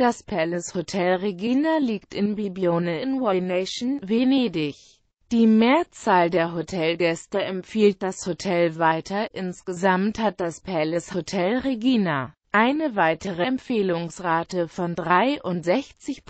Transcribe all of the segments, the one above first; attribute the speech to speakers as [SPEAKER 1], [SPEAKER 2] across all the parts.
[SPEAKER 1] Das Palace Hotel Regina liegt in Bibione in Nation, Venedig. Die Mehrzahl der Hotelgäste empfiehlt das Hotel weiter, insgesamt hat das Palace Hotel Regina eine weitere Empfehlungsrate von 63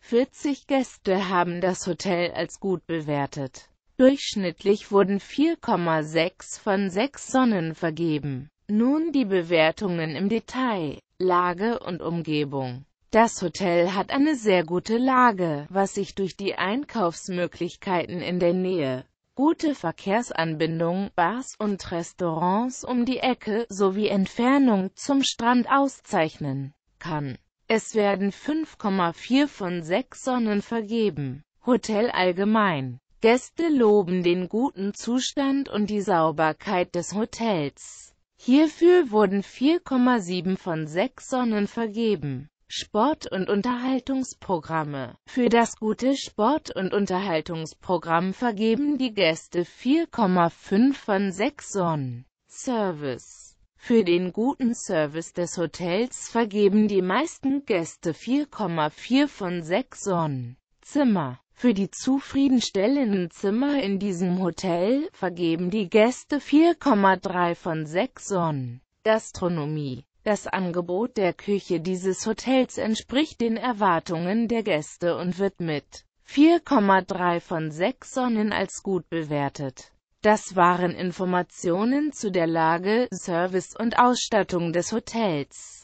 [SPEAKER 1] 40 Gäste haben das Hotel als gut bewertet. Durchschnittlich wurden 4,6 von 6 Sonnen vergeben. Nun die Bewertungen im Detail. Lage und Umgebung. Das Hotel hat eine sehr gute Lage, was sich durch die Einkaufsmöglichkeiten in der Nähe, gute Verkehrsanbindung, Bars und Restaurants um die Ecke sowie Entfernung zum Strand auszeichnen kann. Es werden 5,4 von 6 Sonnen vergeben. Hotel allgemein. Gäste loben den guten Zustand und die Sauberkeit des Hotels. Hierfür wurden 4,7 von 6 Sonnen vergeben. Sport- und Unterhaltungsprogramme Für das gute Sport- und Unterhaltungsprogramm vergeben die Gäste 4,5 von 6 Sonnen. Service Für den guten Service des Hotels vergeben die meisten Gäste 4,4 von 6 Sonnen. Zimmer für die zufriedenstellenden Zimmer in diesem Hotel vergeben die Gäste 4,3 von 6 Sonnen. Gastronomie Das Angebot der Küche dieses Hotels entspricht den Erwartungen der Gäste und wird mit 4,3 von 6 Sonnen als gut bewertet. Das waren Informationen zu der Lage, Service und Ausstattung des Hotels.